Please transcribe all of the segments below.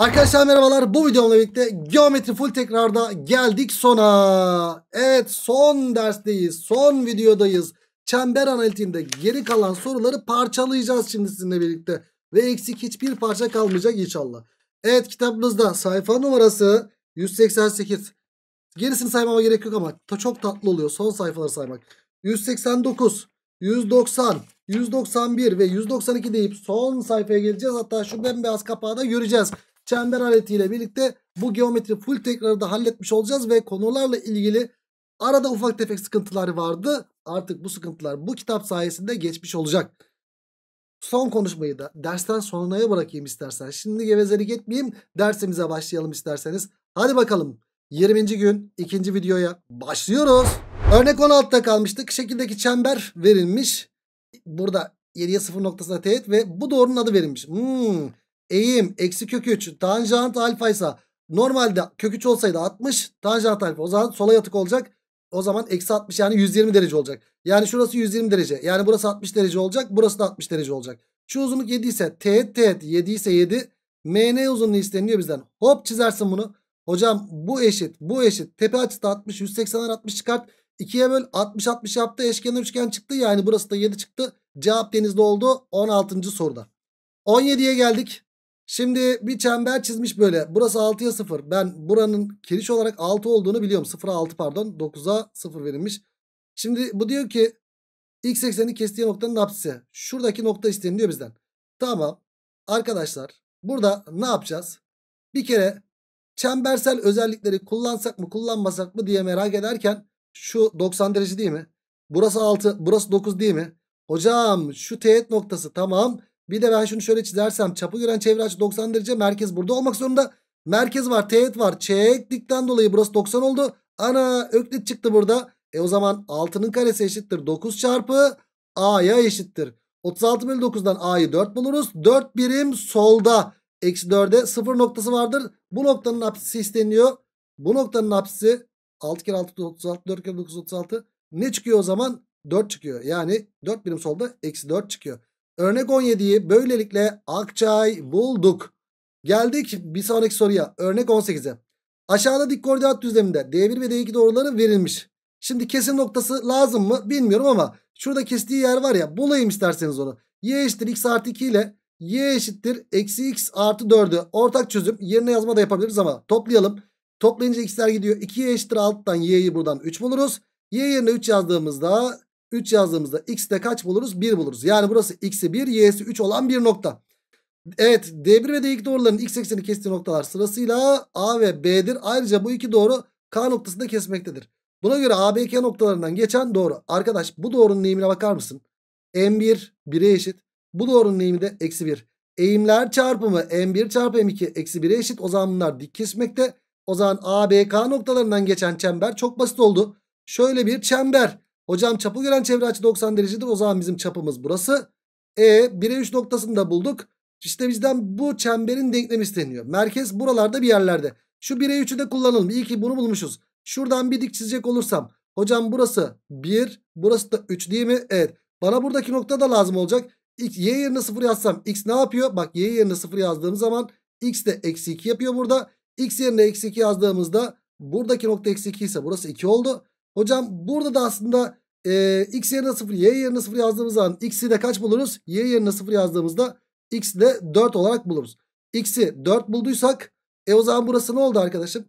Arkadaşlar merhabalar bu videomla birlikte geometri full tekrarda geldik sona. Evet son dersteyiz son videodayız. Çember analitiğinde geri kalan soruları parçalayacağız şimdi sizinle birlikte. Ve eksik hiçbir parça kalmayacak inşallah. Evet kitabımızda sayfa numarası 188. Gerisini saymama gerek yok ama çok tatlı oluyor son sayfaları saymak. 189, 190, 191 ve 192 deyip son sayfaya geleceğiz. Hatta şu bembeyaz kapağı da göreceğiz çember aletiyle birlikte bu geometri full tekrarı da halletmiş olacağız ve konularla ilgili arada ufak tefek sıkıntılar vardı. Artık bu sıkıntılar bu kitap sayesinde geçmiş olacak. Son konuşmayı da dersten sonraya bırakayım istersen. Şimdi gevezelik etmeyeyim dersimize başlayalım isterseniz. Hadi bakalım 20. gün 2. videoya başlıyoruz. Örnek 16'da kalmıştık. Şekildeki çember verilmiş. Burada 7'ye 0 noktasına teğet ve bu doğrunun adı verilmiş. Hmm eğim eksi kök 3 tanjant alfa ise normalde kök 3 olsaydı 60 tanjant alfa o zaman sola yatık olacak. O zaman eksi 60 yani 120 derece olacak. Yani şurası 120 derece yani burası 60 derece olacak burası da 60 derece olacak. Şu uzunluk 7 ise teğet teğet 7 ise 7 MN uzunluğu isteniyor bizden. Hop çizersin bunu. Hocam bu eşit bu eşit tepe açısı da 60 180'den 60 çıkart. 2'ye böl 60 60 yaptı eşkenar üçgen çıktı yani burası da 7 çıktı. Cevap denizde oldu 16. soruda. 17'ye geldik. Şimdi bir çember çizmiş böyle. Burası 6'ya 0. Ben buranın kiriş olarak 6 olduğunu biliyorum. 0'a 6 pardon. 9'a 0 verilmiş. Şimdi bu diyor ki x ekseni kestiği noktanın apsisi. Şuradaki nokta isteniliyor bizden. Tamam. Arkadaşlar burada ne yapacağız? Bir kere çembersel özellikleri kullansak mı kullanmasak mı diye merak ederken şu 90 derece değil mi? Burası 6 burası 9 değil mi? Hocam şu teğet noktası tamam. Bir de ben şunu şöyle çizersem çapı gören çevre açı 90 derece merkez burada olmak zorunda. Merkez var teğet var çektikten dolayı burası 90 oldu. Ana öklit çıktı burada. E o zaman 6'nın karesi eşittir 9 çarpı a'ya eşittir. 36 bölü 9'dan a'yı 4 buluruz. 4 birim solda. Eksi 4'e 0 noktası vardır. Bu noktanın apsisi isteniyor. Bu noktanın apsisi 6 kere 6 36 4 kere 9 36. Ne çıkıyor o zaman? 4 çıkıyor. Yani 4 birim solda eksi 4 çıkıyor. Örnek 17'yi böylelikle Akçay bulduk. Geldik bir sonraki soruya. Örnek 18'e. Aşağıda dik koordinat düzleminde D1 ve D2 doğruları verilmiş. Şimdi kesim noktası lazım mı bilmiyorum ama şurada kestiği yer var ya bulayım isterseniz onu. Y eşittir x artı 2 ile y eşittir eksi x artı 4'ü ortak çözüm yerine yazma da yapabiliriz ama toplayalım. Toplayınca x'ler gidiyor. 2y eşittir alttan y'yi buradan 3 buluruz. Y yerine 3 yazdığımızda 3 yazdığımızda x'de kaç buluruz? 1 buluruz. Yani burası x'i 1, y'si 3 olan bir nokta. Evet D1 ve D2 doğruların x ekseni kestiği noktalar sırasıyla A ve B'dir. Ayrıca bu iki doğru K noktasında kesmektedir. Buna göre ABK noktalarından geçen doğru. Arkadaş bu doğrunun eğimine bakar mısın? M1 1'e eşit. Bu doğrunun eğimi de eksi 1. Eğimler çarpımı M1 çarpı M2 eksi 1'e eşit. O zaman bunlar dik kesmekte. O zaman ABK noktalarından geçen çember çok basit oldu. Şöyle bir çember. Hocam çapı gören çevre açı 90 derecedir. O zaman bizim çapımız burası. E 1'e 3 noktasını da bulduk. İşte bizden bu çemberin denklemi isteniyor. Merkez buralarda bir yerlerde. Şu 1'e 3'ü de kullanalım. İyi ki bunu bulmuşuz. Şuradan bir dik çizecek olursam. Hocam burası 1. Burası da 3 değil mi? Evet. Bana buradaki nokta da lazım olacak. Y yerine 0 yazsam x ne yapıyor? Bak y yerine 0 yazdığım zaman x de eksi 2 yapıyor burada. x yerine eksi 2 yazdığımızda buradaki nokta eksi 2 ise burası 2 oldu. Hocam burada da aslında e, x yerine 0 y yerine 0 yazdığımız zaman x'i de kaç buluruz? y yerine 0 yazdığımızda x de 4 olarak buluruz. x'i 4 bulduysak e o zaman burası ne oldu arkadaşım?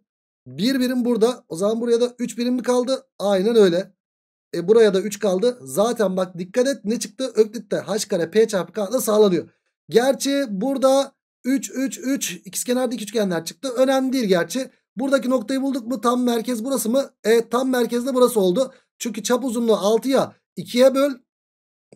1 birim burada. O zaman buraya da 3 birim mi kaldı? Aynen öyle. E buraya da 3 kaldı. Zaten bak dikkat et ne çıktı? Öklit'te h kare p çarpı k da sağlanıyor. Gerçi burada 3 3 3 ikizkenarda iki üçgenler çıktı. Önemli değil gerçi. Buradaki noktayı bulduk mu? Tam merkez burası mı? E tam merkezde burası oldu. Çünkü çap uzunluğu 6'ya 2'ye böl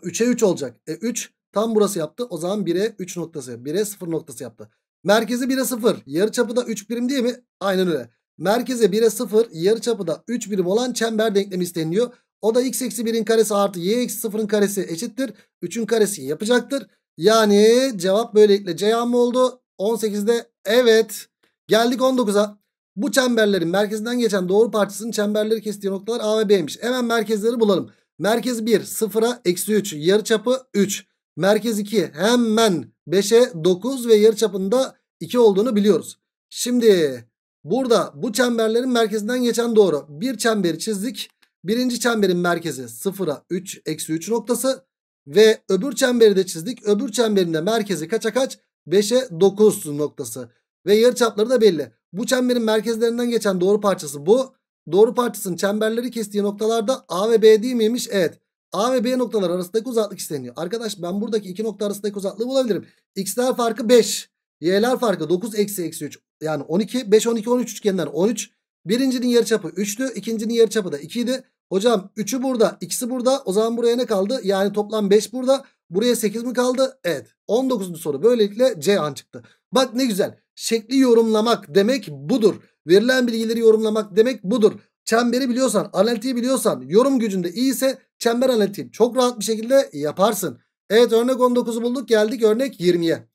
3'e 3 olacak. E 3 tam burası yaptı. O zaman 1'e 3 noktası 1'e 0 noktası yaptı. Merkezi 1'e 0. Yarı çapı da 3 birim değil mi? Aynen öyle. Merkeze 1'e 0 yarı çapı da 3 birim olan çember denklemi isteniliyor. O da x eksi 1'in karesi artı y eksi 0'ın karesi eşittir. 3'ün karesini yapacaktır. Yani cevap böylelikle C mı oldu? 18'de evet. Geldik 19'a. Bu çemberlerin merkezinden geçen doğru parçasının çemberleri kestiği noktalar A ve B'ymiş. Hemen merkezleri bulalım. Merkez 1 0'a eksi 3 yarı çapı 3. Merkez 2 hemen 5'e 9 ve yarı çapında 2 olduğunu biliyoruz. Şimdi burada bu çemberlerin merkezinden geçen doğru. Bir çemberi çizdik. Birinci çemberin merkezi 0'a 3 eksi 3 noktası. Ve öbür çemberi de çizdik. Öbür çemberin de merkezi kaça kaç? 5'e 9 noktası. Ve yarı çapları da belli. Bu çemberin merkezlerinden geçen doğru parçası bu. Doğru parçasının çemberleri kestiği noktalarda A ve B değil miymiş? Evet. A ve B noktalar arasındaki uzaklık isteniyor. Arkadaş ben buradaki iki nokta arasındaki uzaklığı bulabilirim. X'ler farkı 5. Y'ler farkı 9 eksi eksi 3. Yani 12. 5 12 13 üçgenler 13. Birincinin yarıçapı 3'tü. ikincinin yarıçapı da 2 Hocam 3'ü burada. 2'si burada. O zaman buraya ne kaldı? Yani toplam 5 burada. Buraya 8 mi kaldı? Evet. 19. soru böylelikle C an çıktı. Bak ne güzel. Şekli yorumlamak demek budur. Verilen bilgileri yorumlamak demek budur. Çemberi biliyorsan, analitiği biliyorsan, yorum gücünde iyiyse çember analitiği çok rahat bir şekilde yaparsın. Evet örnek 19'u bulduk geldik örnek 20'ye.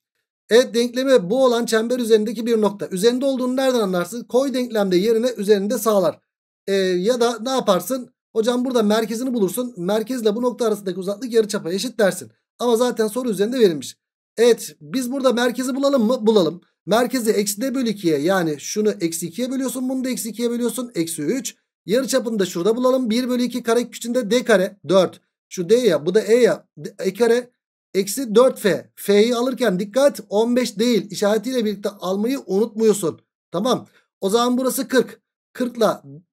Evet denklemi bu olan çember üzerindeki bir nokta. Üzerinde olduğunu nereden anlarsın? Koy denklemde yerine üzerinde sağlar. Ee, ya da ne yaparsın? Hocam burada merkezini bulursun. Merkezle bu nokta arasındaki uzaklık yarıçapa eşit dersin. Ama zaten soru üzerinde verilmiş. Evet biz burada merkezi bulalım mı? Bulalım. Merkezi eksi d bölü 2'ye yani şunu eksi 2'ye bölüyorsun bunu da eksi 2'ye bölüyorsun. Eksi 3. Yarı çapını da şurada bulalım. 1 bölü 2 kare içinde d kare 4. Şu d ya bu da e ya e kare eksi 4f. F'yi alırken dikkat 15 değil işaretiyle birlikte almayı unutmuyorsun. Tamam o zaman burası 40. 40 ile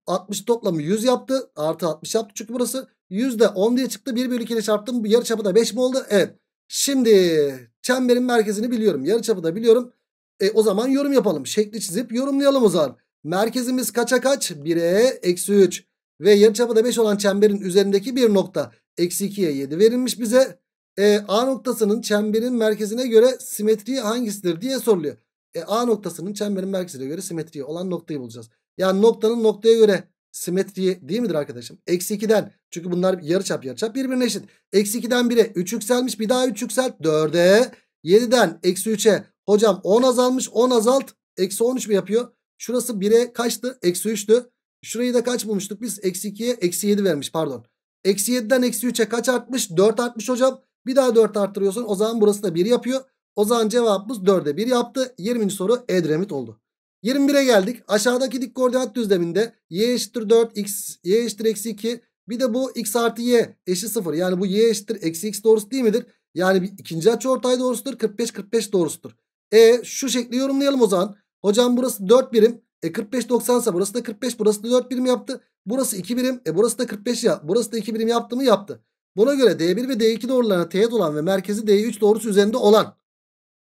60 toplamı 100 yaptı. Artı 60 yaptı çünkü burası. 100 de 10 diye çıktı. 1 bölü 2 ile çarptım. Yarı çapı da 5 mi oldu? Evet. Şimdi çemberin merkezini biliyorum. Yarı çapı da biliyorum. E o zaman yorum yapalım. Şekli çizip yorumlayalım o zaman. Merkezimiz kaça kaç? 1'e eksi 3. Ve yarıçapı da 5 olan çemberin üzerindeki bir nokta. Eksi 2'ye 7 verilmiş bize. E, A noktasının çemberin merkezine göre simetriği hangisidir diye soruluyor. E, A noktasının çemberin merkezine göre simetriği olan noktayı bulacağız. Yani noktanın noktaya göre simetriği değil midir arkadaşım? Eksi 2'den çünkü bunlar yarıçap yarıçap birbirine eşit. Eksi 2'den 1'e 3 yükselmiş bir daha 3 yükselt 4'e 7'den eksi 3'e Hocam 10 azalmış 10 azalt. Eksi 13 mi yapıyor? Şurası 1'e kaçtı? Eksi 3'tü. Şurayı da kaç bulmuştuk biz? Eksi 2'ye eksi 7 vermiş pardon. Eksi 7'den eksi 3'e kaç artmış? 4 artmış hocam. Bir daha 4 arttırıyorsun. O zaman burası da 1 yapıyor. O zaman cevabımız 4'e 1 yaptı. 20. soru Edremit oldu. 21'e geldik. Aşağıdaki dik koordinat düzleminde y eşittir 4 x y eşittir eksi 2 bir de bu x artı y eşit 0. Yani bu y eşittir eksi x doğrusu değil midir? Yani ikinci açı ortay doğrusudur. 45-45 doğrusudur. E şu şekli yorumlayalım o zaman. Hocam burası 4 birim. E 45 90 ise burası da 45 burası da 4 birim yaptı. Burası 2 birim. E burası da 45 ya. Burası da 2 birim yaptı mı yaptı. Buna göre D1 ve D2 doğrularına teğet olan ve merkezi D3 doğrusu üzerinde olan.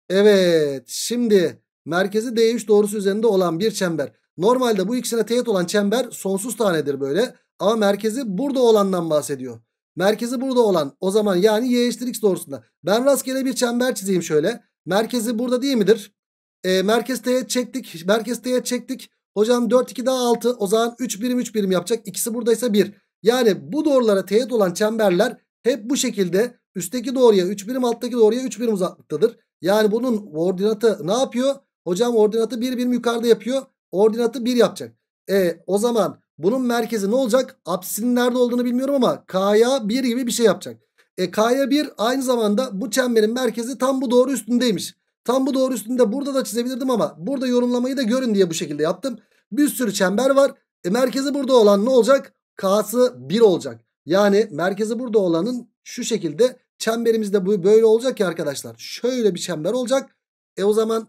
Evet şimdi merkezi D3 doğrusu üzerinde olan bir çember. Normalde bu ikisine teğet olan çember sonsuz tanedir böyle. Ama merkezi burada olandan bahsediyor. Merkezi burada olan o zaman yani y eşittir x doğrusunda. Ben rastgele bir çember çizeyim şöyle. Merkezi burada değil midir? E, merkez teğet çektik. Merkez teğet çektik. Hocam 4 2 daha 6. O zaman 3 birim 3 birim yapacak. İkisi buradaysa 1. Yani bu doğrulara teğet olan çemberler hep bu şekilde üstteki doğruya 3 birim alttaki doğruya 3 birim uzaklıktadır. Yani bunun ordinatı ne yapıyor? Hocam ordinatı 1 birim yukarıda yapıyor. Ordinatı 1 yapacak. E o zaman bunun merkezi ne olacak? Apsisinin nerede olduğunu bilmiyorum ama K'ya 1 gibi bir şey yapacak. E K'ya 1 aynı zamanda bu çemberin merkezi tam bu doğru üstündeymiş. Tam bu doğru üstünde burada da çizebilirdim ama burada yorumlamayı da görün diye bu şekilde yaptım. Bir sürü çember var. E merkezi burada olan ne olacak? K'sı 1 olacak. Yani merkezi burada olanın şu şekilde çemberimizde bu böyle olacak ya arkadaşlar. Şöyle bir çember olacak. E o zaman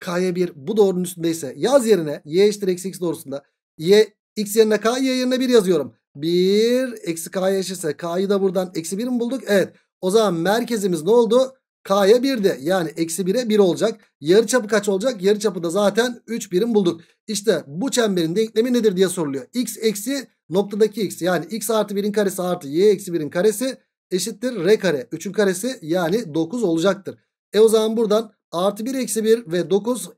K'ya 1 bu doğrunun üstündeyse yaz yerine y eşittir x doğrusunda. Y x yerine K y yerine 1 yazıyorum. 1 eksi k'ya eşitse k'yı da buradan eksi 1 mi bulduk? Evet. O zaman merkezimiz ne oldu? K'ya 1'di. Yani eksi 1'e 1 olacak. Yarı çapı kaç olacak? Yarı çapı da zaten 3 birim bulduk. İşte bu çemberin denklemi nedir diye soruluyor. X eksi noktadaki x yani x artı 1'in karesi artı y eksi 1'in karesi eşittir r kare. 3'ün karesi yani 9 olacaktır. E o zaman buradan artı 1 eksi 1 ve 9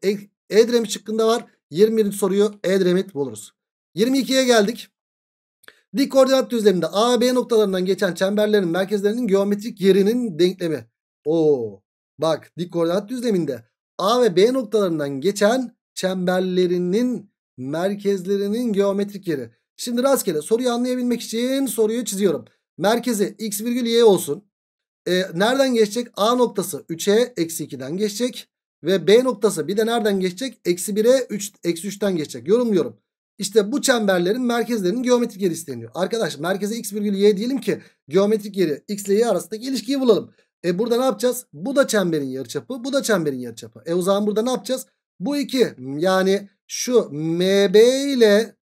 Edremit e şıkkında var. 21. soruyu Edremit buluruz. 22'ye geldik. Dik koordinat düzleminde A, B noktalarından geçen çemberlerin merkezlerinin geometrik yerinin denklemi. Oo, bak dik koordinat düzleminde A ve B noktalarından geçen çemberlerinin merkezlerinin geometrik yeri. Şimdi rastgele soruyu anlayabilmek için soruyu çiziyorum. Merkezi x virgül y olsun. E, nereden geçecek? A noktası 3'e eksi 2'den geçecek. Ve B noktası bir de nereden geçecek? Eksi 1'e 3, eksi 3'ten geçecek. Yorumluyorum. İşte bu çemberlerin merkezlerinin geometrik yeri isteniyor. Arkadaş merkeze x virgül y diyelim ki geometrik yeri x ile y arasındaki ilişkiyi bulalım. E burada ne yapacağız? Bu da çemberin yarıçapı, bu da çemberin yarıçapı. E o zaman burada ne yapacağız? Bu iki yani şu MB ile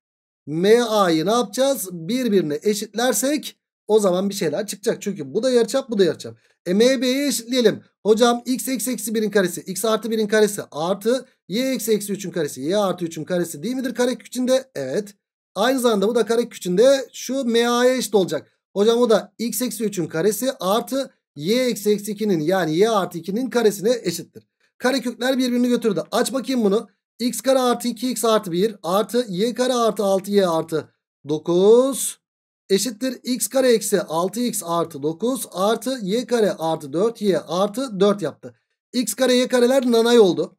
MA'yı ne yapacağız? Birbirine eşitlersek o zaman bir şeyler çıkacak. Çünkü bu da yarıçap, bu da yarıçap. E MB'yi eşitleyelim. Hocam x eksi eksi 1'in karesi, x artı 1'in karesi artı Y eksi eksi 3'ün karesi y artı 3'ün karesi değil midir karek içinde? Evet. Aynı zamanda bu da karek içinde şu MA'ya eşit olacak. Hocam o da x eksi 3'ün karesi artı y eksi eksi 2'nin yani y artı 2'nin karesine eşittir. Karekökler birbirini götürdü. Aç bakayım bunu. x kare artı 2x artı 1 artı y kare artı 6y artı 9 eşittir. x kare eksi 6x artı 9 artı y kare artı 4y artı 4 yaptı. x kare y kareler nanay oldu.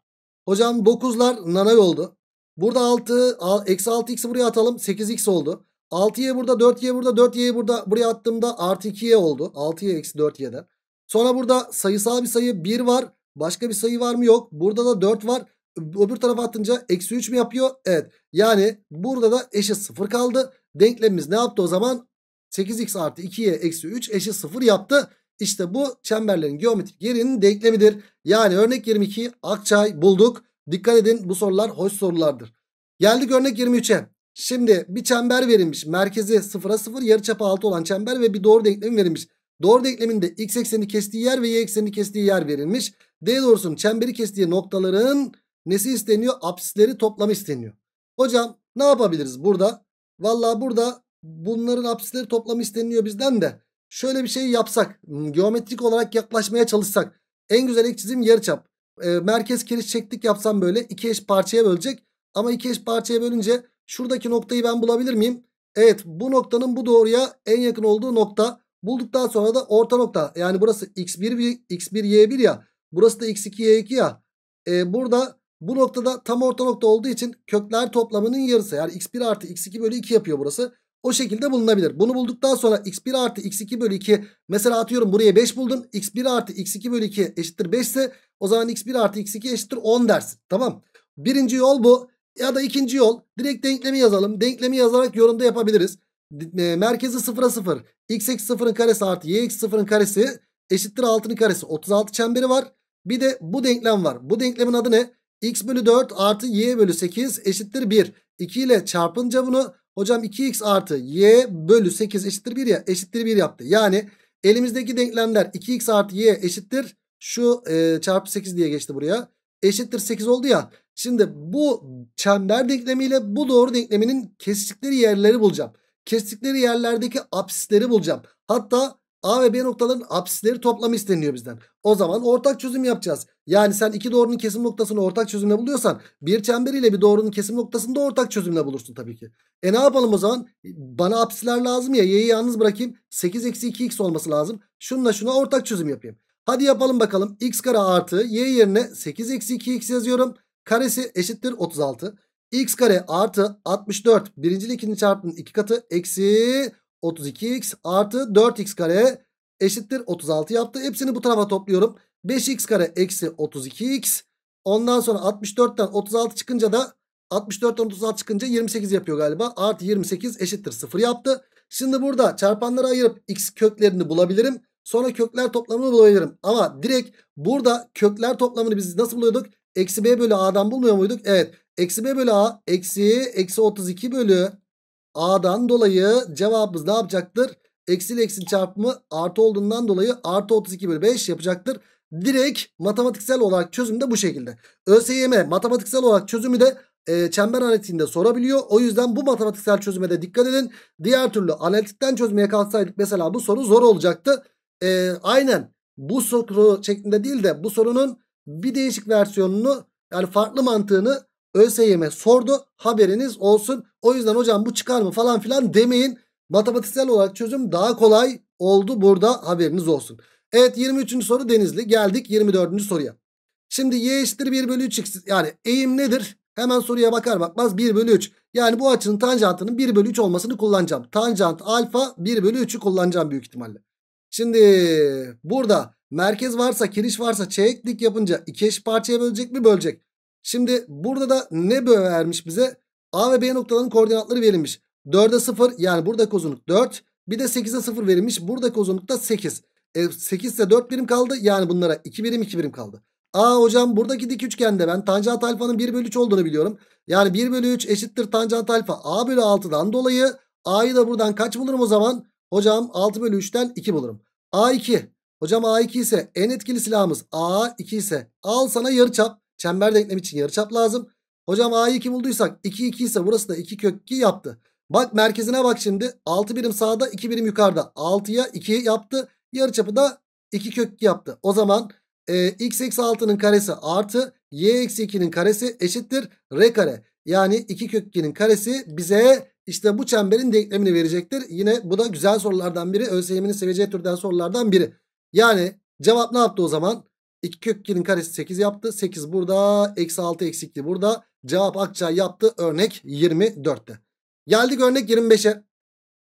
Hocam 9'lar nanay oldu. Burada 6 eksi 6x buraya atalım 8x oldu. 6y burada 4y burada 4 y burada buraya attığımda artı 2y oldu. 6y eksi 4y'den. Sonra burada sayısal bir sayı 1 var. Başka bir sayı var mı yok. Burada da 4 var. Öbür tarafa attınca eksi 3 mü yapıyor? Evet. Yani burada da eşit 0 kaldı. Denklemimiz ne yaptı o zaman? 8x artı 2y eksi 3 eşit 0 yaptı. İşte bu çemberlerin geometrik yerinin denklemidir. Yani örnek 22 Akçay bulduk. Dikkat edin bu sorular hoş sorulardır. Geldik örnek 23'e. Şimdi bir çember verilmiş. Merkezi 0'a 0 yarıçapı 6 olan çember ve bir doğru denklem verilmiş. Doğru denkleminde x ekseni kestiği yer ve y ekseni kestiği yer verilmiş. D doğrusunun çemberi kestiği noktaların nesi isteniyor? Apsisleri toplamı isteniyor. Hocam ne yapabiliriz burada? Valla burada bunların apsisleri toplamı isteniyor bizden de şöyle bir şey yapsak geometrik olarak yaklaşmaya çalışsak en güzel ek çizim yarıçap. E, merkez kiriş çektik yapsam böyle iki eş parçaya bölecek ama iki eş parçaya bölünce şuradaki noktayı ben bulabilir miyim? Evet bu noktanın bu doğruya en yakın olduğu nokta bulduktan sonra da orta nokta yani burası x1 x1 y1 ya burası da x2 y2 ya e, burada bu noktada tam orta nokta olduğu için kökler toplamının yarısı yani x1 artı x2 bölü 2 yapıyor burası. O şekilde bulunabilir. Bunu bulduktan sonra x1 artı x2 bölü 2 mesela atıyorum buraya 5 buldun. x1 artı x2 bölü 2 eşittir 5 ise o zaman x1 artı x2 eşittir 10 dersin. Tamam. Birinci yol bu ya da ikinci yol direkt denklemi yazalım. Denklemi yazarak yorumda yapabiliriz. E, merkezi 0'a 0. x eksi 0'ın karesi artı y eksi 0'ın karesi eşittir 6'nın karesi. 36 çemberi var. Bir de bu denklem var. Bu denklemin adı ne? x bölü 4 artı y bölü 8 eşittir 1. 2 ile çarpınca bunu Hocam 2x artı y bölü 8 eşittir 1 ya eşittir 1 yaptı. Yani elimizdeki denklemler 2x artı y eşittir şu e, çarpı 8 diye geçti buraya. Eşittir 8 oldu ya. Şimdi bu çember denklemiyle bu doğru denkleminin kesiştikleri yerleri bulacağım. Kestikleri yerlerdeki apsisleri bulacağım. Hatta A ve B noktaların apsisleri toplamı isteniyor bizden. O zaman ortak çözüm yapacağız. Yani sen iki doğrunun kesim noktasını ortak çözümle buluyorsan bir çember ile bir doğrunun kesim noktasını da ortak çözümle bulursun tabii ki. E ne yapalım o zaman? Bana apsisler lazım ya. Y'yi yalnız bırakayım. 8-2x olması lazım. Şununla şuna ortak çözüm yapayım. Hadi yapalım bakalım. x kare artı y yerine 8-2x yazıyorum. Karesi eşittir 36. x kare artı 64 Birinci ile ikinci çarpının iki katı eksi 32x artı 4x kare eşittir 36 yaptı. Hepsini bu tarafa topluyorum. 5x kare eksi 32x. Ondan sonra 64'ten 36 çıkınca da 64'ten 36 çıkınca 28 yapıyor galiba. Artı 28 eşittir 0 yaptı. Şimdi burada çarpanları ayırıp x köklerini bulabilirim. Sonra kökler toplamını bulabilirim. Ama direkt burada kökler toplamını biz nasıl buluyorduk? Eksi b bölü a'dan bulmuyor muyduk? Evet. Eksi b bölü a eksi eksi 32 bölü A'dan dolayı cevabımız ne yapacaktır? Eksil eksil çarpımı artı olduğundan dolayı artı 32 bölü 5 yapacaktır. Direkt matematiksel olarak çözüm de bu şekilde. ÖSYM matematiksel olarak çözümü de e, çember analitiğinde sorabiliyor. O yüzden bu matematiksel çözüme de dikkat edin. Diğer türlü analitikten çözmeye kalksaydık mesela bu soru zor olacaktı. E, aynen bu soru şeklinde değil de bu sorunun bir değişik versiyonunu yani farklı mantığını ÖSYM e sordu haberiniz olsun. O yüzden hocam bu çıkar mı falan filan demeyin. Matematiksel olarak çözüm daha kolay oldu burada haberiniz olsun. Evet 23. soru Denizli geldik 24. soruya. Şimdi y eşittir 1 bölü 3 x yani eğim nedir? Hemen soruya bakar bakmaz 1 bölü 3. Yani bu açının tanjantının 1 bölü 3 olmasını kullanacağım. Tanjant alfa 1 bölü 3'ü kullanacağım büyük ihtimalle. Şimdi burada merkez varsa kiriş varsa çeyreklik yapınca iki eş parçaya bölecek mi? Bölecek. Şimdi burada da ne böyle vermiş bize? A ve B noktalarının koordinatları verilmiş. 4'e 0 yani buradaki uzunluk 4. Bir de 8'e 0 verilmiş. Buradaki uzunluk da 8. E, 8 ise 4 birim kaldı. Yani bunlara 2 birim 2 birim kaldı. Aa hocam buradaki dik üçgende ben tanjant alfanın 1 bölü 3 olduğunu biliyorum. Yani 1 bölü 3 eşittir tanjant alfa a bölü 6'dan dolayı a'yı da buradan kaç bulurum o zaman? Hocam 6 bölü 3'ten 2 bulurum. a2 hocam a2 ise en etkili silahımız a2 ise al sana yarı çap. Çember denklemi için yarıçap lazım. Hocam A'yı 2 bulduysak 2 2 ise burası da 2 kök 2 yaptı. Bak merkezine bak şimdi. 6 birim sağda 2 birim yukarıda. 6'ya 2 yaptı. Yarıçapı da 2 kök 2 yaptı. O zaman e, x eksi 6'nın karesi artı y eksi 2'nin karesi eşittir r kare. Yani 2 kök 2'nin karesi bize işte bu çemberin denklemini verecektir. Yine bu da güzel sorulardan biri. ÖSYM'nin seveceği türden sorulardan biri. Yani cevap ne yaptı o zaman? 2 kök 2'nin karesi 8 yaptı. 8 burada. Eksi 6 eksikli burada. Cevap akça yaptı. Örnek 24'te. Geldik örnek 25'e.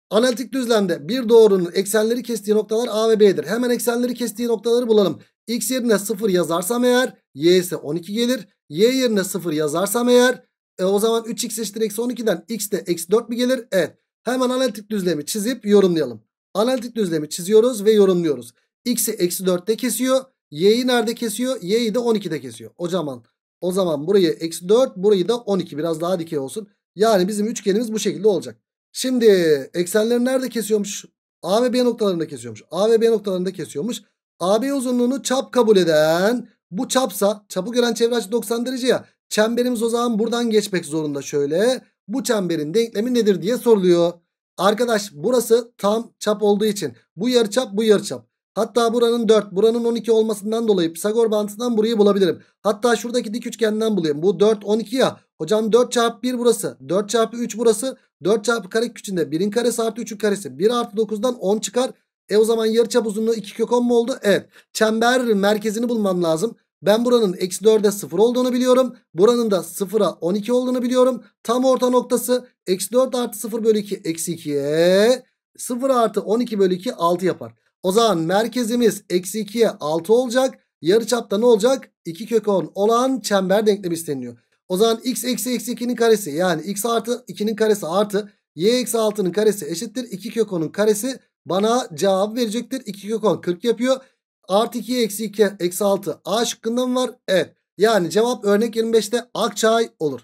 Analitik düzlemde bir doğrunun eksenleri kestiği noktalar A ve B'dir. Hemen eksenleri kestiği noktaları bulalım. X yerine 0 yazarsam eğer Y ise 12 gelir. Y yerine 0 yazarsam eğer e, o zaman 3x eşittir eksi 12'den x de eksi 4 mi gelir? Evet. Hemen analitik düzlemi çizip yorumlayalım. Analitik düzlemi çiziyoruz ve yorumluyoruz. x'i eksi 4'te kesiyor. Y'yi nerede kesiyor? Y'yi de 12'de kesiyor. O zaman o zaman burayı eksi 4 burayı da 12 biraz daha dikey olsun. Yani bizim üçgenimiz bu şekilde olacak. Şimdi eksenleri nerede kesiyormuş? A ve B noktalarında kesiyormuş. A ve B noktalarında kesiyormuş. AB uzunluğunu çap kabul eden bu çapsa çapı gören çevre açı 90 derece ya. Çemberimiz o zaman buradan geçmek zorunda şöyle. Bu çemberin denklemi nedir diye soruluyor. Arkadaş burası tam çap olduğu için bu yarıçap bu yarıçap. Hatta buranın 4 buranın 12 olmasından dolayı Pisagor bantından burayı bulabilirim. Hatta şuradaki dik üçgenden bulayım. Bu 4 12 ya. Hocam 4 çarpı 1 burası. 4 çarpı 3 burası. 4 çarpı kare içinde 1'in karesi artı 3'ün karesi. 1 artı 9'dan 10 çıkar. E o zaman yarıçap uzunluğu 2 kök 10 mu oldu? Evet. Çember merkezini bulmam lazım. Ben buranın eksi 4'e 0 olduğunu biliyorum. Buranın da 0'a 12 olduğunu biliyorum. Tam orta noktası eksi 4 artı 0 bölü 2 eksi 2'ye 0 artı 12 bölü 2 6 yapar. O zaman merkezimiz eksi 2'ye 6 olacak. Yarıçapta ne olacak? 2 kök 10 olan çember denklemi isteniyor. O zaman x eksi eksi 2'nin karesi yani x artı 2'nin karesi artı y eksi 6'nın karesi eşittir. 2 kök 10'un karesi bana cevap verecektir. 2 kök 10 40 yapıyor. Artı 2 eksi 2 eksi 6 a şıkkında mı var? Evet. Yani cevap örnek 25'te Akçay olur.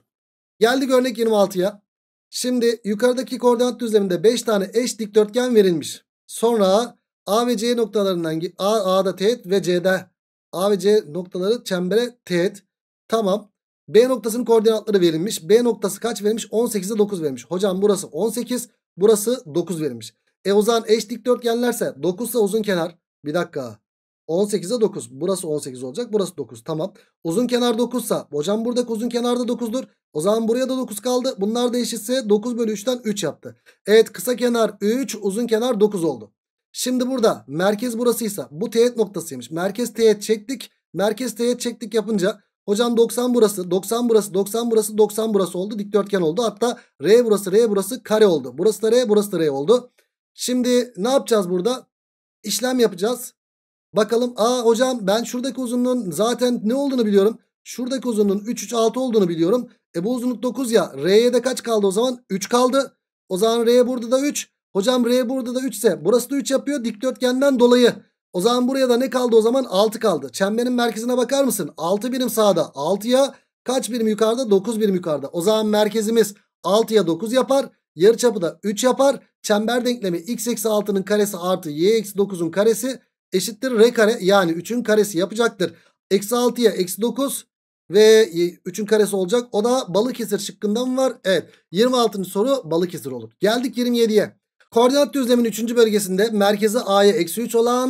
Geldik örnek 26'ya. Şimdi yukarıdaki koordinat düzleminde 5 tane eş dikdörtgen verilmiş. Sonra A ve C noktalarından A, A'da teğet ve C'de A ve C noktaları çembere teğet. Tamam. B noktasının koordinatları verilmiş. B noktası kaç verilmiş? 18'e 9 verilmiş. Hocam burası 18, burası 9 verilmiş. E o zaman eş dikdörtgenlerse 9 ise uzun kenar. Bir dakika. 18'e 9. Burası 18 olacak. Burası 9. Tamam. Uzun kenar 9 ise hocam buradaki uzun kenarda 9'dur. O zaman buraya da 9 kaldı. Bunlar da eşitse 9 bölü 3'ten 3 yaptı. Evet kısa kenar 3 uzun kenar 9 oldu. Şimdi burada merkez burasıysa bu teğet noktasıymış. Merkez teğet çektik. Merkez teğet çektik yapınca hocam 90 burası, 90 burası, 90 burası, 90 burası oldu. Dikdörtgen oldu. Hatta R burası, R burası kare oldu. Burası da R, burası da R oldu. Şimdi ne yapacağız burada? İşlem yapacağız. Bakalım aa hocam ben şuradaki uzunluğun zaten ne olduğunu biliyorum. Şuradaki uzunluğun 3, 3, 6 olduğunu biliyorum. E bu uzunluk 9 ya. R'ye de kaç kaldı o zaman? 3 kaldı. O zaman R burada da 3. Hocam R burada da 3 ise burası da 3 yapıyor dikdörtgenden dolayı. O zaman buraya da ne kaldı o zaman? 6 kaldı. Çemberin merkezine bakar mısın? 6 birim sağda 6'ya kaç birim yukarıda? 9 birim yukarıda. O zaman merkezimiz 6'ya 9 yapar. Yarıçapı da 3 yapar. Çember denklemi x eksi 6'nın karesi artı y eksi 9'un karesi eşittir r kare yani 3'ün karesi yapacaktır. Eksi 6'ya eksi 9 ve 3'ün karesi olacak. O da balık Balıkesir şıkkından var. Evet 26. soru balık Balıkesir olur. Geldik 27'ye. Koordinat düzlemin 3. bölgesinde merkezi a'ya eksi 3 olan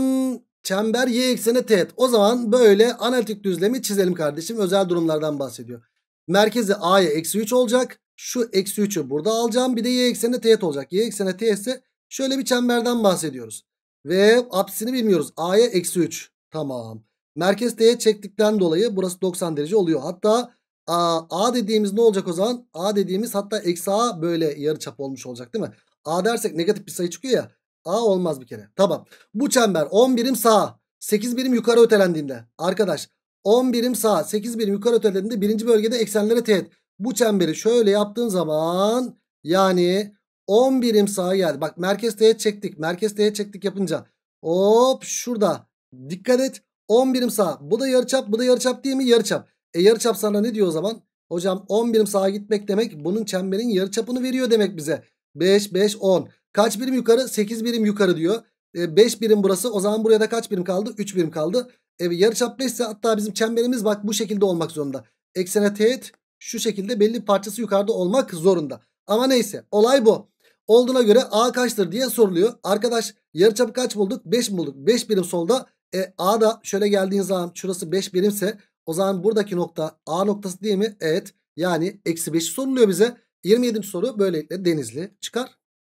çember y eksene teğet. O zaman böyle analitik düzlemi çizelim kardeşim. Özel durumlardan bahsediyor. Merkezi a'ya eksi 3 olacak. Şu eksi 3'ü burada alacağım. Bir de y eksene teğet olacak. Y eksene teğet ise şöyle bir çemberden bahsediyoruz. Ve apsisini bilmiyoruz. A'ya eksi 3. Tamam. Merkez teğet çektikten dolayı burası 90 derece oluyor. Hatta A, A dediğimiz ne olacak o zaman? A dediğimiz hatta eksi A böyle yarıçap olmuş olacak değil mi? A dersek negatif bir sayı çıkıyor ya. A olmaz bir kere. Tamam. Bu çember 10 birim sağ, 8 birim yukarı ötelendiğinde. Arkadaş 10 birim sağ, 8 birim yukarı ötelendiğinde birinci bölgede eksenlere teğet. Bu çemberi şöyle yaptığın zaman yani 10 birim sağ geldi. Bak merkez teğet çektik. Merkez teğet çektik yapınca. Hop şurada. Dikkat et. 10 birim sağ. Bu da yarıçap, bu da yarıçap değil mi? Yarıçap. E yarıçap sana ne diyor o zaman? Hocam 10 birim sağa gitmek demek bunun çemberin yarıçapını veriyor demek bize. 5, 5, 10. Kaç birim yukarı? 8 birim yukarı diyor. 5 e, birim burası. O zaman buraya da kaç birim kaldı? 3 birim kaldı. E, yarı çap 5 ise hatta bizim çemberimiz bak bu şekilde olmak zorunda. Eksene teğet şu şekilde belli parçası yukarıda olmak zorunda. Ama neyse olay bu. Olduğuna göre A kaçtır diye soruluyor. Arkadaş yarı yarıçap kaç bulduk? 5 bulduk. 5 birim solda. E, A da şöyle geldiğin zaman şurası 5 birimse o zaman buradaki nokta A noktası değil mi? Evet. Yani eksi 5 soruluyor bize. 27. soru böylelikle denizli çıkar.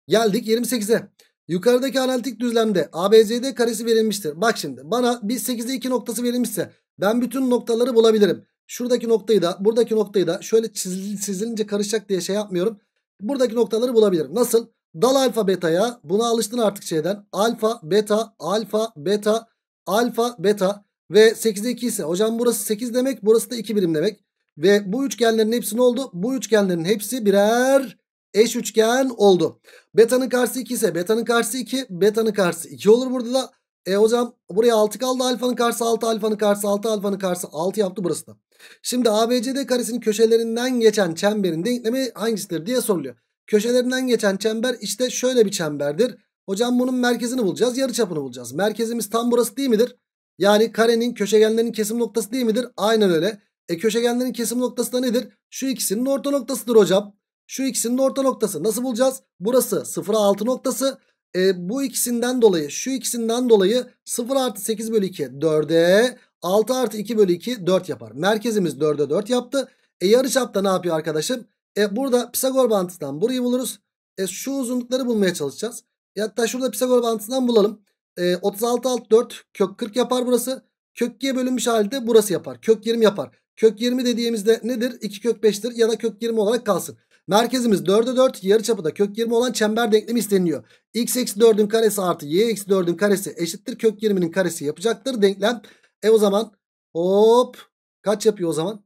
Geldik 28'e. Yukarıdaki analitik düzlemde ABCD karesi verilmiştir. Bak şimdi bana bir 8'de 2 noktası verilmişse ben bütün noktaları bulabilirim. Şuradaki noktayı da buradaki noktayı da şöyle çizilince karışacak diye şey yapmıyorum. Buradaki noktaları bulabilirim. Nasıl? Dal alfa beta'ya buna alıştın artık şeyden. Alfa beta alfa beta alfa beta ve 8'de 2 ise hocam burası 8 demek burası da 2 birim demek. Ve bu üçgenlerin hepsi ne oldu? Bu üçgenlerin hepsi birer eş üçgen oldu. Beta'nın karşısı 2 ise beta'nın karşısı 2, beta'nın karşısı 2 olur burada da. E hocam buraya 6 kaldı. Alfanın karşısı 6, alfanın karşısı 6, alfanın karşısı 6 yaptı burası da. Şimdi ABCD karesinin köşelerinden geçen çemberin denklemi hangisidir diye soruluyor. Köşelerinden geçen çember işte şöyle bir çemberdir. Hocam bunun merkezini bulacağız, yarıçapını bulacağız. Merkezimiz tam burası değil midir? Yani karenin köşegenlerinin kesim noktası değil midir? Aynen öyle. E köşegenlerin kesim noktası da nedir? Şu ikisinin orta noktasıdır hocam. Şu ikisinin orta noktası. Nasıl bulacağız? Burası 0'a 6 noktası. E, bu ikisinden dolayı şu ikisinden dolayı 0 artı 8 bölü 2 4'e 6 artı 2 bölü 2 4 yapar. Merkezimiz 4'e 4 yaptı. E yarıçap da ne yapıyor arkadaşım? E burada Pisagor bantısından burayı buluruz. E şu uzunlukları bulmaya çalışacağız. E, hatta şurada Pisagor bantısından bulalım. E, 36 alt 4 kök 40 yapar burası. Kök 2'ye bölünmüş halde burası yapar. Kök 20 yapar. Kök 20 dediğimizde nedir? 2 kök 5'tir ya da kök 20 olarak kalsın. Merkezimiz 4'e 4 yarıçapı da kök 20 olan çember denklemi isteniyor. x eksi 4'ün karesi artı y eksi 4'ün karesi eşittir. Kök 20'nin karesi yapacaktır denklem. E o zaman hop kaç yapıyor o zaman?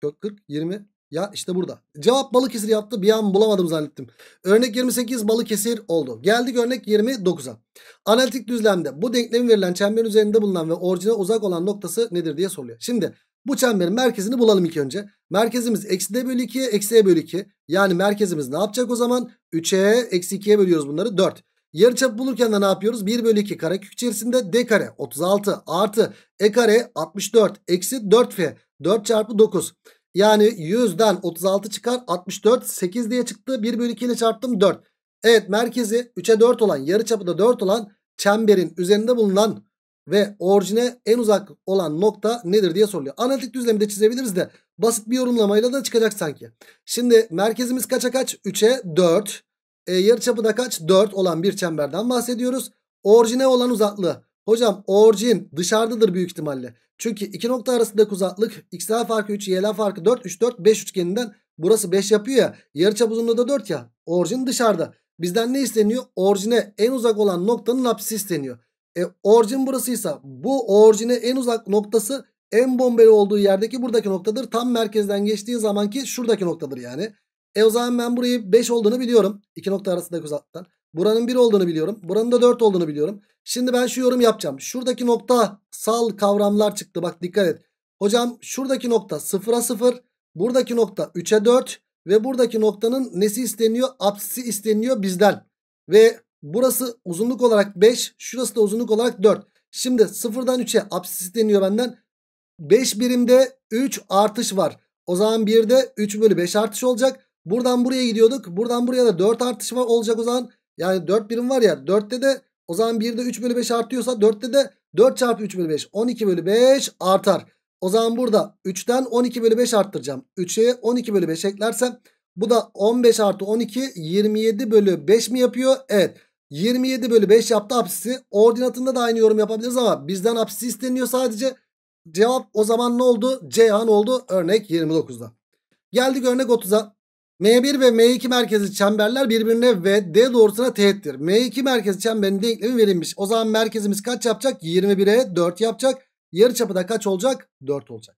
Kök 40 20 ya işte burada. Cevap Balıkesir yaptı. Bir an bulamadım zannettim. Örnek 28 Balıkesir oldu. Geldik örnek 29'a. Analitik düzlemde bu denklemin verilen çember üzerinde bulunan ve orijine uzak olan noktası nedir diye soruluyor. Şimdi bu çemberin merkezini bulalım ilk önce. Merkezimiz eksi d bölü 2'ye eksi e bölü 2. Yani merkezimiz ne yapacak o zaman? 3'e eksi 2'ye bölüyoruz bunları 4. Yarıçap bulurken de ne yapıyoruz? 1 bölü 2 kare kök içerisinde d kare 36 artı e kare 64 eksi 4f 4 çarpı 9. Yani 100'den 36 çıkar 64 8 diye çıktı 1 bölü 2 ile çarptım 4. Evet merkezi 3'e 4 olan yarıçapı da 4 olan çemberin üzerinde bulunan ve orijine en uzak olan nokta nedir diye soruluyor. Analitik düzlemi de çizebiliriz de basit bir yorumlamayla da çıkacak sanki. Şimdi merkezimiz kaça kaç? 3'e 4. E, yarıçapı da kaç? 4 olan bir çemberden bahsediyoruz. Orijine olan uzaklığı. Hocam orijin dışarıdadır büyük ihtimalle. Çünkü iki nokta arasındaki uzaklık x'ler farkı 3, y'ler farkı 4, 3, 4, 5 üçgeninden burası 5 yapıyor ya. Yarıçap uzunluğu da 4 ya. Orijin dışarıda. Bizden ne isteniyor? Orijine en uzak olan noktanın apsisi isteniyor. E, orijin burasıysa bu orijine en uzak noktası en bombeli olduğu yerdeki buradaki noktadır. Tam merkezden geçtiği zamanki şuradaki noktadır yani. E o zaman ben burayı 5 olduğunu biliyorum. İki nokta arasındaki uzaktan. Buranın 1 olduğunu biliyorum. Buranın da 4 olduğunu biliyorum. Şimdi ben şu yorum yapacağım. Şuradaki nokta sal kavramlar çıktı. Bak dikkat et. Hocam şuradaki nokta 0'a 0. Buradaki nokta 3'e 4. Ve buradaki noktanın nesi isteniyor? Apsisi isteniyor bizden. Ve Burası uzunluk olarak 5. Şurası da uzunluk olarak 4. Şimdi 0'dan 3'e apsis deniyor benden. 5 birimde 3 artış var. O zaman 1'de 3 bölü 5 artış olacak. Buradan buraya gidiyorduk. Buradan buraya da 4 artış var olacak o zaman. Yani 4 birim var ya 4'te de o zaman 1'de 3 bölü 5 artıyorsa 4'te de 4 çarpı 3 bölü 5 12 bölü 5 artar. O zaman burada 3'ten 12 bölü 5 arttıracağım. 3'e 12 bölü 5 eklersem bu da 15 artı 12 27 bölü 5 mi yapıyor? Evet. 27 bölü 5 yaptı apsisi. Ordinatında da aynı yorum yapabiliriz ama bizden apsisi isteniyor sadece. Cevap o zaman ne oldu? Ceyhan oldu örnek 29'da. Geldik örnek 30'a. M1 ve M2 merkezi çemberler birbirine ve D doğrusuna teğettir. M2 merkezi çemberin denklemi verilmiş. O zaman merkezimiz kaç yapacak? 21'e 4 yapacak. Yarıçapı da kaç olacak? 4 olacak.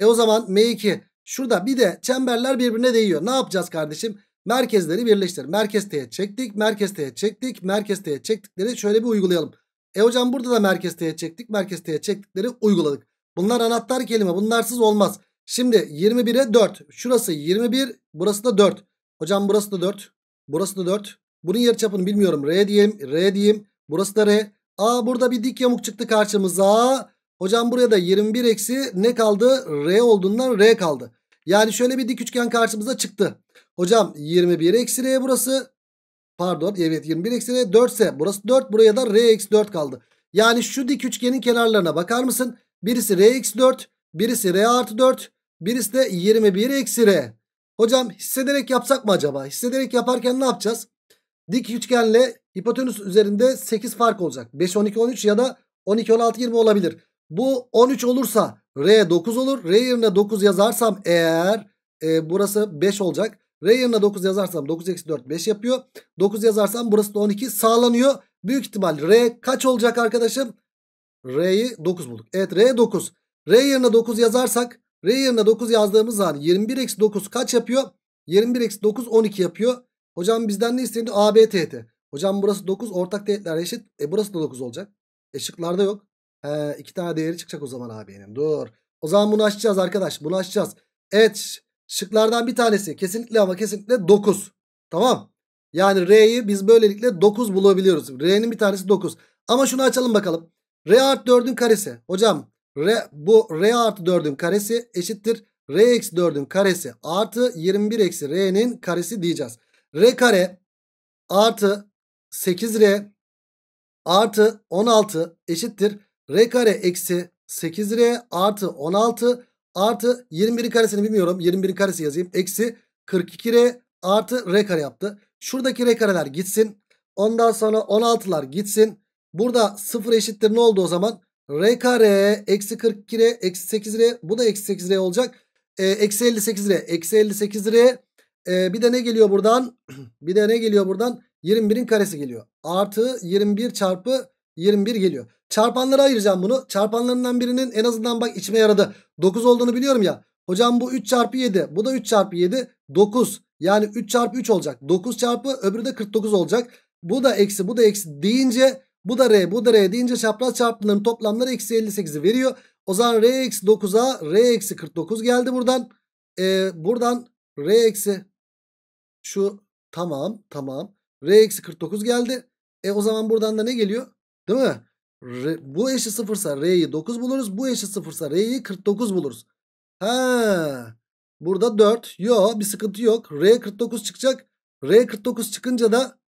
E o zaman M2 şurada bir de çemberler birbirine değiyor. Ne yapacağız kardeşim? Merkezleri birleştir. Merkez teğet çektik. Merkez teğet çektik. Merkez teğet çektikleri şöyle bir uygulayalım. E hocam burada da merkez teğet çektik. Merkez teğet çektikleri uyguladık. Bunlar anahtar kelime. Bunlarsız olmaz. Şimdi 21'e 4. Şurası 21. Burası da 4. Hocam burası da 4. Burası da 4. Bunun yarıçapını bilmiyorum. R diyeyim. R diyeyim. Burası da R. Aa burada bir dik yamuk çıktı karşımıza. Hocam buraya da 21 eksi ne kaldı? R olduğundan R kaldı. Yani şöyle bir dik üçgen karşımıza çıktı. Hocam 21 eksi R burası. Pardon evet 21 eksi R 4 ise burası 4 buraya da R eksi 4 kaldı. Yani şu dik üçgenin kenarlarına bakar mısın? Birisi R eksi 4 birisi R artı 4 birisi de 21 eksi R. Hocam hissederek yapsak mı acaba? Hissederek yaparken ne yapacağız? Dik üçgenle hipotenüs üzerinde 8 fark olacak. 5, 12, 13 ya da 12, 16, 20 olabilir. Bu 13 olursa R 9 olur. R yerine 9 yazarsam eğer e, burası 5 olacak. R yerine 9 yazarsam 9 eksi 4 5 yapıyor. 9 yazarsam burası da 12 sağlanıyor. Büyük ihtimal R kaç olacak arkadaşım? R'yi 9 bulduk. Evet R 9. R yerine 9 yazarsak R yerine 9 yazdığımız zaman 21 eksi 9 kaç yapıyor? 21 eksi 9 12 yapıyor. Hocam bizden ne istedi? A B T teğet. Hocam burası 9 ortak teğetler eşit. E burası da 9 olacak. E yok. He, iki tane değeri çıkacak o zaman AB'nin. Dur. O zaman bunu açacağız arkadaş. Bunu açacağız. Evet. Şıklardan bir tanesi kesinlikle ama kesinlikle 9. Tamam. Yani R'yi biz böylelikle 9 bulabiliyoruz. R'nin bir tanesi 9. Ama şunu açalım bakalım. R artı 4'ün karesi. Hocam R, bu R artı 4'ün karesi eşittir. R eksi 4'ün karesi artı 21 eksi R'nin karesi diyeceğiz. R kare artı 8R artı 16 eşittir. R kare eksi 8R artı 16 Artı 21'in karesini bilmiyorum. 21'in karesi yazayım. Eksi 42R artı R kare yaptı. Şuradaki R kareler gitsin. Ondan sonra 16'lar gitsin. Burada 0 eşittir ne oldu o zaman? R kare eksi 42R eksi 8R. Bu da eksi 8R olacak. Ee, eksi 58R eksi 58R. E, ee, bir de ne geliyor buradan? bir de ne geliyor buradan? 21'in karesi geliyor. Artı 21 çarpı 21 geliyor. Çarpanlara ayıracağım bunu. Çarpanlarından birinin en azından bak içime yaradı. 9 olduğunu biliyorum ya. Hocam bu 3 çarpı 7. Bu da 3 çarpı 7. 9. Yani 3 çarpı 3 olacak. 9 çarpı öbürü de 49 olacak. Bu da eksi bu da eksi deyince bu da R bu da R deyince çapraz çarpımların toplamları eksi 58'i veriyor. O zaman R eksi 9'a R eksi 49 geldi buradan. Ee, buradan R eksi şu tamam tamam. R eksi 49 geldi. E o zaman buradan da ne geliyor? Değil mi? R, bu eşit sıfırsa R'yi 9 buluruz. Bu eşit sıfırsa R'yi 49 buluruz. Ha, burada 4. Yo bir sıkıntı yok. R 49 çıkacak. R 49 çıkınca da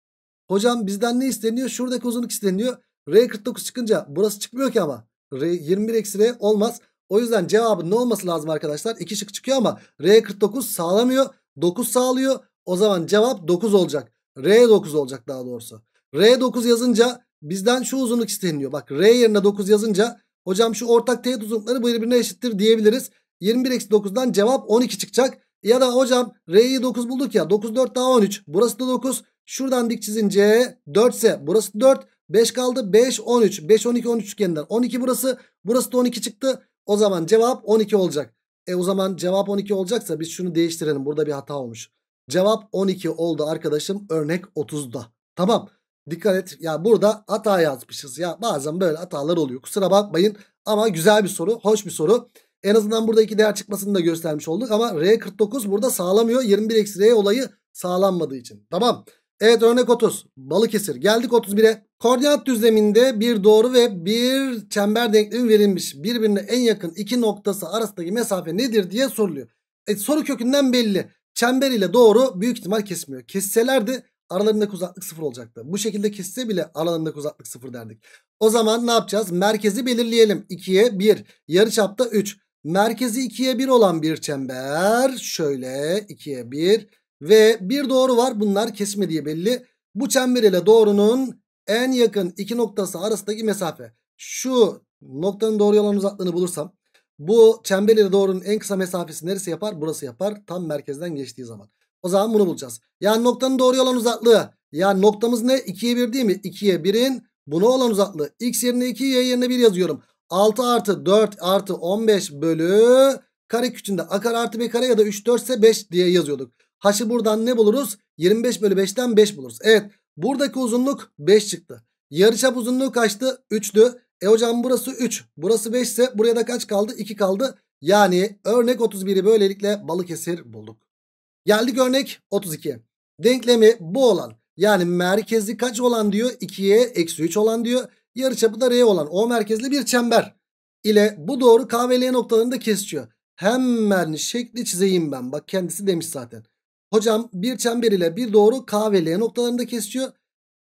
hocam bizden ne isteniyor? Şuradaki uzunluk isteniyor. R 49 çıkınca burası çıkmıyor ki ama. R 21 eksi R olmaz. O yüzden cevabın ne olması lazım arkadaşlar? 2 şık çıkıyor ama R 49 sağlamıyor. 9 sağlıyor. O zaman cevap 9 olacak. R 9 olacak daha doğrusu. R 9 yazınca Bizden şu uzunluk isteniliyor. Bak R yerine 9 yazınca hocam şu ortak teğet uzunlukları birbirine eşittir diyebiliriz. 21-9'dan cevap 12 çıkacak. Ya da hocam R'yi 9 bulduk ya 9 4 daha 13. Burası da 9. Şuradan dik çizince 4 ise burası 4. 5 kaldı 5 13. 5 12 13 üçgeninden 12 burası. Burası da 12 çıktı. O zaman cevap 12 olacak. E o zaman cevap 12 olacaksa biz şunu değiştirelim. Burada bir hata olmuş. Cevap 12 oldu arkadaşım örnek 30'da. Tamam. Dikkat et. Ya burada hata yazmışız. Ya bazen böyle hatalar oluyor. Kusura bakmayın. Ama güzel bir soru. Hoş bir soru. En azından burada iki değer çıkmasını da göstermiş olduk. Ama R49 burada sağlamıyor. 21 eksi R olayı sağlanmadığı için. Tamam. Evet örnek 30. Balıkesir. Geldik 31'e. Koordinat düzleminde bir doğru ve bir çember denklemi verilmiş. Birbirine en yakın iki noktası arasındaki mesafe nedir diye soruluyor. E, soru kökünden belli. Çember ile doğru büyük ihtimal kesmiyor. Kesselerdi Aralarındaki uzaklık sıfır olacaktı. Bu şekilde kesilse bile aralarındaki uzaklık sıfır derdik. O zaman ne yapacağız? Merkezi belirleyelim. 2'ye 1. Yarıçapta 3. Merkezi 2'ye 1 olan bir çember. Şöyle 2'ye 1. Ve bir doğru var. Bunlar kesme diye belli. Bu çember ile doğrunun en yakın iki noktası arasındaki mesafe. Şu noktanın doğru olan uzaklığını bulursam bu çember ile doğrunun en kısa mesafesi neresi yapar? Burası yapar. Tam merkezden geçtiği zaman. O zaman bunu bulacağız. Yani noktanın doğruya olan uzaklığı. Yani noktamız ne? 2'ye 1 değil mi? 2'ye 1'in buna olan uzaklığı. X yerine 2, Y yerine 1 yazıyorum. 6 artı 4 artı 15 bölü kare küçüğünde kare artı b kare ya da 3 4 ise 5 diye yazıyorduk. Haşı buradan ne buluruz? 25 bölü 5'ten 5 buluruz. Evet buradaki uzunluk 5 çıktı. Yarıçap uzunluğu kaçtı? 3'tü. E hocam burası 3. Burası 5 ise buraya da kaç kaldı? 2 kaldı. Yani örnek 31'i böylelikle Balıkesir bulduk. Geldik örnek 32. Denklemi bu olan yani merkezi kaç olan diyor 2'ye eksi 3 olan diyor. Yarıçapı da R olan O merkezli bir çember ile bu doğru K ve L noktalarını da kesişiyor. Hemen şekli çizeyim ben. Bak kendisi demiş zaten. Hocam bir çember ile bir doğru K ve L noktalarında kesişiyor.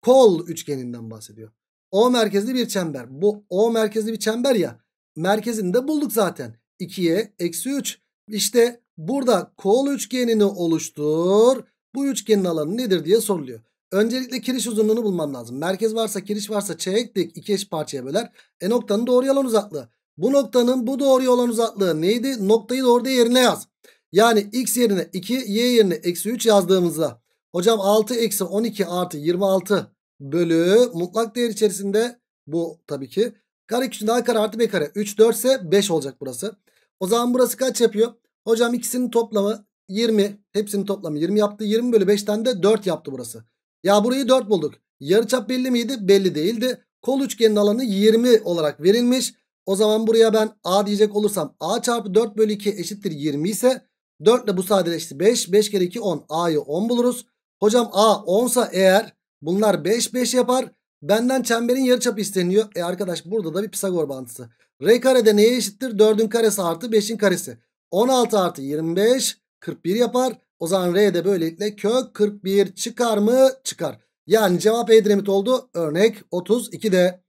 Kol üçgeninden bahsediyor. O merkezli bir çember. Bu O merkezli bir çember ya. Merkezini de bulduk zaten. 2'ye eksi 3. İşte Burada kol üçgenini oluştur. Bu üçgenin alanı nedir diye soruluyor. Öncelikle kiriş uzunluğunu bulmam lazım. Merkez varsa kiriş varsa çektik. iki eş parçaya böler. E noktanın doğru yalan uzaklığı. Bu noktanın bu doğru yalan uzaklığı neydi? Noktayı doğru yerine yaz. Yani x yerine 2 y yerine eksi 3 yazdığımızda hocam 6 eksi 12 artı 26 bölü mutlak değer içerisinde bu tabii ki kare küçüğünde a kare artı b kare 3 4 ise 5 olacak burası. O zaman burası kaç yapıyor? Hocam ikisinin toplamı 20. Hepsinin toplamı 20 yaptı. 20 bölü 5'ten de 4 yaptı burası. Ya burayı 4 bulduk. Yarıçap belli miydi? Belli değildi. Kol üçgenin alanı 20 olarak verilmiş. O zaman buraya ben A diyecek olursam A çarpı 4 bölü 2 eşittir 20 ise 4 ile bu sadeleşti 5. 5 kere 2 10. A'yı 10 buluruz. Hocam A 10 sa eğer bunlar 5 5 yapar. Benden çemberin yarıçapı isteniyor. E arkadaş burada da bir Pisagor bağıntısı. R kare de neye eşittir? 4'ün karesi artı 5'in karesi. 16 artı 25 41 yapar. O zaman R de böylelikle kök 41 çıkar mı? Çıkar. Yani cevap Edremit oldu. Örnek 32'de.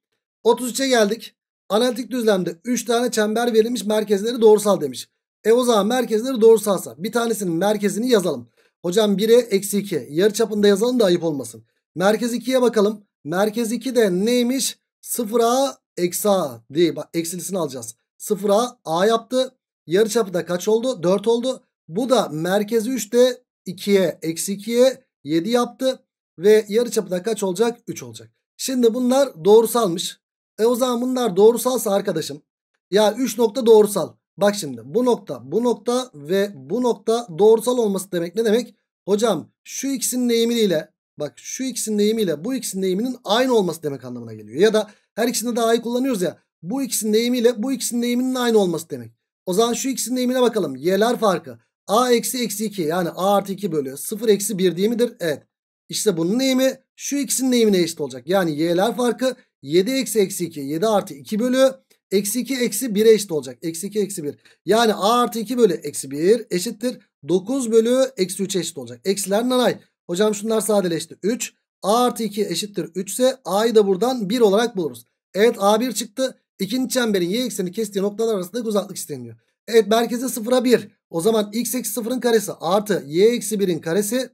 33'e geldik. Analitik düzlemde 3 tane çember verilmiş merkezleri doğrusal demiş. E o zaman merkezleri doğrusalsa bir tanesinin merkezini yazalım. Hocam 1'e eksi 2 yarı çapında yazalım da ayıp olmasın. Merkez 2'ye bakalım. Merkez 2 de neymiş? 0a eksi a değil. Bak eksilisini alacağız. 0a a yaptı. Yarıçapı da kaç oldu? 4 oldu. Bu da merkezi 3'te 2'ye eksi 2'ye 7 yaptı. Ve yarıçapı da kaç olacak? 3 olacak. Şimdi bunlar doğrusalmış. E o zaman bunlar doğrusalsa arkadaşım. ya 3 nokta doğrusal. Bak şimdi bu nokta bu nokta ve bu nokta doğrusal olması demek ne demek? Hocam şu ikisinin eğimiyle bak şu ikisinin eğimiyle bu ikisinin eğiminin aynı olması demek anlamına geliyor. Ya da her ikisinde de a'yı kullanıyoruz ya bu ikisinin eğimiyle bu ikisinin eğiminin aynı olması demek. O zaman şu ikisinin eğimine bakalım. Y'ler farkı. A eksi eksi 2 yani A artı 2 bölü 0 eksi 1 değil midir? Evet. İşte bunun eğimi şu ikisinin eğimine eşit olacak. Yani y'ler farkı 7 eksi eksi 2 7 artı 2 bölü eksi 2 eksi 1 eşit olacak. Eksi 2 eksi 1. Yani a artı 2 bölü eksi 1 eşittir. 9 bölü eksi 3 eşit olacak. Eksiler nanay. Hocam şunlar sadeleşti. 3 a artı 2 eşittir 3 ise a'yı da buradan 1 olarak buluruz. Evet a1 çıktı. İkinci çemberin y ekseni kestiği noktalar arasındaki uzaklık isteniyor. Evet merkezi sıfıra 1. O zaman x eksi sıfırın karesi artı y eksi birin karesi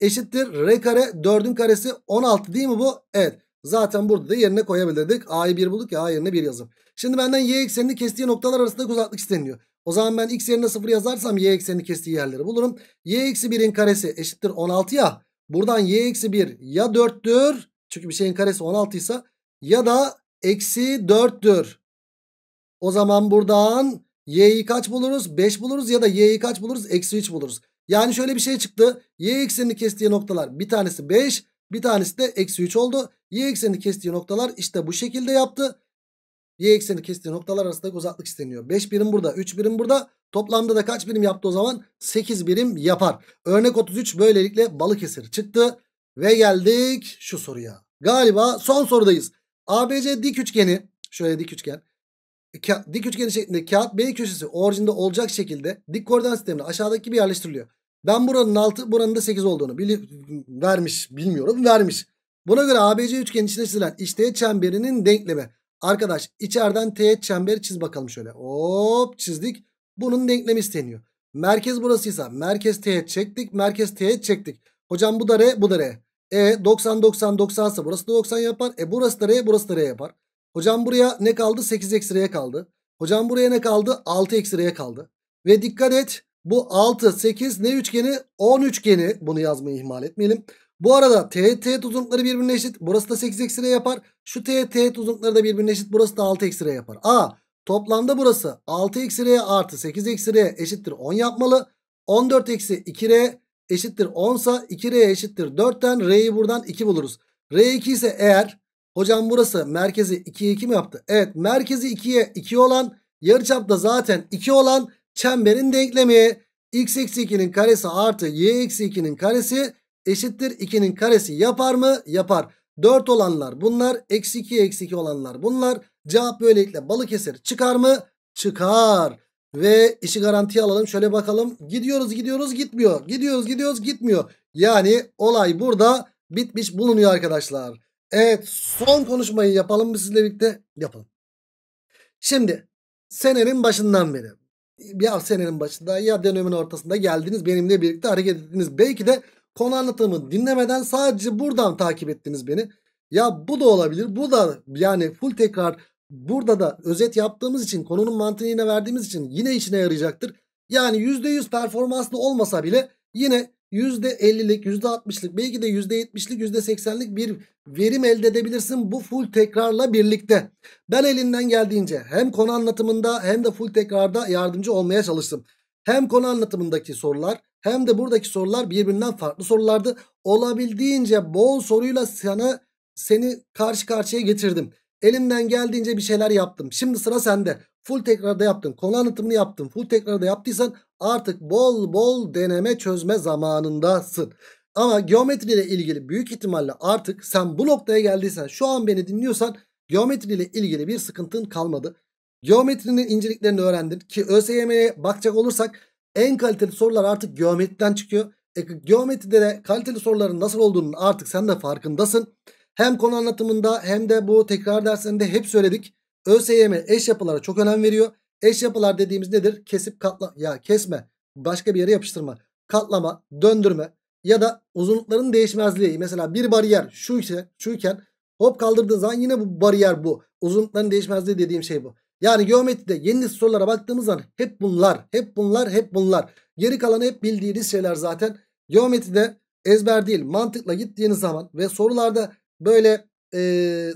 eşittir. R kare 4'ün karesi 16 değil mi bu? Evet. Zaten burada da yerine koyabilirdik. A'yı 1 bulduk ya A yerine 1 yazım. Şimdi benden y eksenini kestiği noktalar arasındaki uzaklık isteniyor. O zaman ben x yerine 0 yazarsam y eksenini kestiği yerleri bulurum. y eksi 1'in karesi eşittir 16 ya. Buradan y eksi 1 ya 4'tür. Çünkü bir şeyin karesi 16 ise ya da eksi 4'tür. O zaman buradan y'yi kaç buluruz? 5 buluruz ya da y'yi kaç buluruz? Eksi 3 buluruz. Yani şöyle bir şey çıktı. Y eksenini kestiği noktalar bir tanesi 5 bir tanesi de eksi 3 oldu. Y eksenini kestiği noktalar işte bu şekilde yaptı. Y ekseni kestiği noktalar arasındaki uzaklık isteniyor. 5 birim burada 3 birim burada. Toplamda da kaç birim yaptı o zaman? 8 birim yapar. Örnek 33 böylelikle balık Balıkesir çıktı. Ve geldik şu soruya. Galiba son sorudayız. ABC dik üçgeni şöyle dik üçgen. E, ka dik üçgeni şeklinde kağıt B köşesi orijinde olacak şekilde dik koordinat sistemine aşağıdaki gibi yerleştiriliyor. Ben buranın 6 buranın da 8 olduğunu bili vermiş bilmiyorum vermiş. Buna göre ABC üçgeni içine çizilen içteğet çemberinin denklemi. Arkadaş içeriden teğet çemberi çiz bakalım şöyle. Hop çizdik. Bunun denklemi isteniyor. Merkez burasıysa merkez teğet çektik. Merkez teğet çektik. Hocam bu da R bu da R. E 90 90 90 ise burası da 90 yapar. E burası da R burası da R yapar. Hocam buraya ne kaldı? 8 eksi R'ye kaldı. Hocam buraya ne kaldı? 6 eksi R'ye kaldı. Ve dikkat et bu 6 8 ne üçgeni? 10 üçgeni bunu yazmayı ihmal etmeyelim. Bu arada TT uzunlukları birbirine eşit. Burası da 8 eksi R yapar. Şu TT uzunlukları da birbirine eşit. Burası da 6 eksi R yapar. A toplamda burası 6 eksi R artı 8 eksi R eşittir 10 yapmalı. 14 eksi 2 R eşittir 10 sa 2R eşittir 4'ten R'yi buradan 2 buluruz. R2 ise eğer hocam burası merkezi 2'ye 2 mi yaptı? Evet merkezi 2'ye 2 olan yarıçap da zaten 2 olan çemberin denklemi x eksi 2'nin karesi artı y eksi 2'nin karesi eşittir 2'nin karesi yapar mı? Yapar. 4 olanlar bunlar. Eksi 2 eksi 2 olanlar bunlar. Cevap böylelikle Balıkesir çıkar mı? Çıkar. Ve işi garantiye alalım. Şöyle bakalım. Gidiyoruz gidiyoruz gitmiyor. Gidiyoruz gidiyoruz gitmiyor. Yani olay burada bitmiş bulunuyor arkadaşlar. Evet son konuşmayı yapalım mı sizle birlikte? Yapalım. Şimdi senenin başından beri ya senenin başında ya dönemin ortasında geldiniz benimle birlikte hareket ettiniz. Belki de konu anlatımı dinlemeden sadece buradan takip ettiniz beni. Ya bu da olabilir. Bu da yani full tekrar burada da özet yaptığımız için konunun mantığını yine verdiğimiz için yine işine yarayacaktır. Yani %100 performanslı olmasa bile yine %50'lik, %60'lık belki de %70'lik, %80'lik bir verim elde edebilirsin bu full tekrarla birlikte. Ben elinden geldiğince hem konu anlatımında hem de full tekrarda yardımcı olmaya çalıştım. Hem konu anlatımındaki sorular hem de buradaki sorular birbirinden farklı sorulardı. Olabildiğince bol soruyla sana seni karşı karşıya getirdim. Elimden geldiğince bir şeyler yaptım. Şimdi sıra sende. Full tekrarda yaptın. Konu anlatımını yaptın. Full tekrarda yaptıysan artık bol bol deneme çözme zamanındasın. Ama geometriyle ilgili büyük ihtimalle artık sen bu noktaya geldiysen şu an beni dinliyorsan geometriyle ilgili bir sıkıntın kalmadı. Geometrinin inceliklerini öğrendin ki ÖSYM'ye bakacak olursak en kaliteli sorular artık geometriden çıkıyor. E, geometride de kaliteli soruların nasıl olduğunun artık sen de farkındasın. Hem konu anlatımında hem de bu tekrar derslerinde hep söyledik. ÖSYM eş yapılara çok önem veriyor. Eş yapılar dediğimiz nedir? Kesip katla ya kesme, başka bir yere yapıştırma, katlama, döndürme ya da uzunlukların değişmezliği. Mesela bir bariyer şu ise şuyken hop kaldırdığın zaman yine bu bariyer bu. Uzunlukların değişmezliği dediğim şey bu. Yani geometride yeni sorulara baktığımız zaman hep bunlar, hep bunlar, hep bunlar. Geri kalan hep bildiğiniz şeyler zaten. Geometride ezber değil mantıkla gittiğiniz zaman ve sorularda böyle e,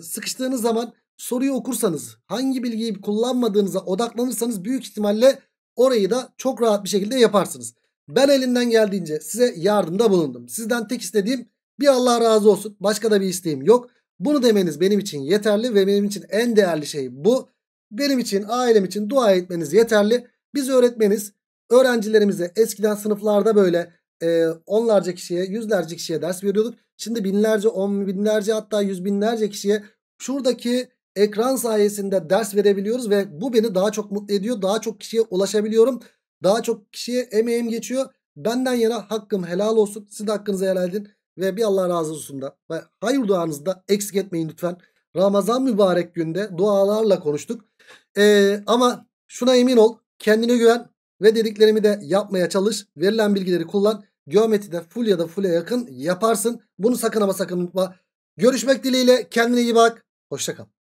sıkıştığınız zaman soruyu okursanız hangi bilgiyi kullanmadığınıza odaklanırsanız büyük ihtimalle orayı da çok rahat bir şekilde yaparsınız. Ben elinden geldiğince size yardımda bulundum. Sizden tek istediğim bir Allah razı olsun. Başka da bir isteğim yok. Bunu demeniz benim için yeterli ve benim için en değerli şey bu. Benim için, ailem için dua etmeniz yeterli. Biz öğretmeniz öğrencilerimize eskiden sınıflarda böyle e, onlarca kişiye, yüzlerce kişiye ders veriyorduk. Şimdi binlerce, on binlerce hatta yüz binlerce kişiye şuradaki ekran sayesinde ders verebiliyoruz ve bu beni daha çok mutlu ediyor. Daha çok kişiye ulaşabiliyorum. Daha çok kişiye emeğim geçiyor. Benden yana hakkım helal olsun. Siz de hakkınızı helal edin. Ve bir Allah razı olsun da hayır duanızı da eksik etmeyin lütfen. Ramazan mübarek günde dualarla konuştuk. Ee, ama şuna emin ol kendine güven ve dediklerimi de yapmaya çalış. Verilen bilgileri kullan. Geometride full ya da full'e yakın yaparsın. Bunu sakın ama sakın unutma. Görüşmek dileğiyle. Kendine iyi bak. Hoşçakal.